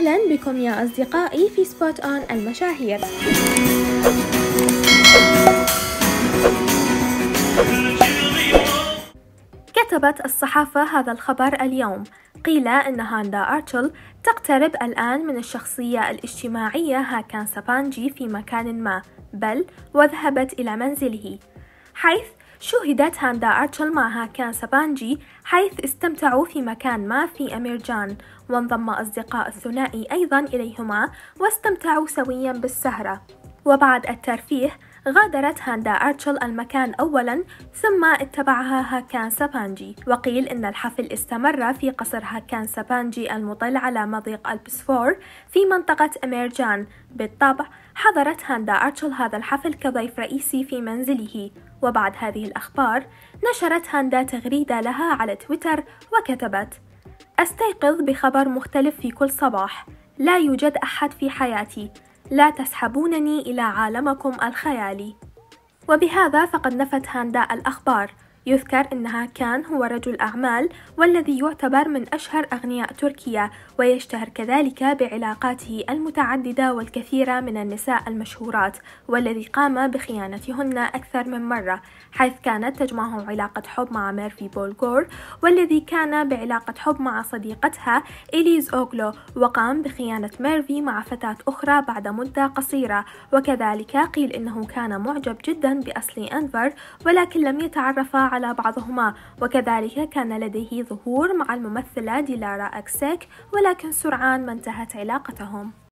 أهلا بكم يا أصدقائي في سبوت أون المشاهير كتبت الصحافة هذا الخبر اليوم قيل أن هاندا أرتل تقترب الآن من الشخصية الاجتماعية هاكان سابانجي في مكان ما بل وذهبت إلى منزله حيث شوهدت هاندا أرتشل مع هاكان سبانجي حيث استمتعوا في مكان ما في أميرجان وانضم أصدقاء الثنائي أيضا إليهما واستمتعوا سويا بالسهرة وبعد الترفيه غادرت هاندا أرتشل المكان أولا ثم اتبعها هاكان سابانجي وقيل أن الحفل استمر في قصر هاكان سابانجي المطل على مضيق البسفور في منطقة أميرجان بالطبع حضرت هاندا أرتشل هذا الحفل كضيف رئيسي في منزله وبعد هذه الأخبار نشرت هاندا تغريدة لها على تويتر وكتبت أستيقظ بخبر مختلف في كل صباح لا يوجد أحد في حياتي لا تسحبونني إلى عالمكم الخيالي وبهذا فقد نفت هاندا الأخبار يذكر أنها كان هو رجل أعمال والذي يعتبر من أشهر أغنياء تركيا ويشتهر كذلك بعلاقاته المتعددة والكثيرة من النساء المشهورات والذي قام بخيانتهن أكثر من مرة حيث كانت تجمعه علاقة حب مع ميرفي بولغور والذي كان بعلاقة حب مع صديقتها إليز أوغلو وقام بخيانة ميرفي مع فتاة أخرى بعد مدة قصيرة وكذلك قيل أنه كان معجب جدا بأصل أنفر ولكن لم يتعرف على بعضهما وكذلك كان لديه ظهور مع الممثلة ديلارا أكسيك ولكن سرعان ما انتهت علاقتهم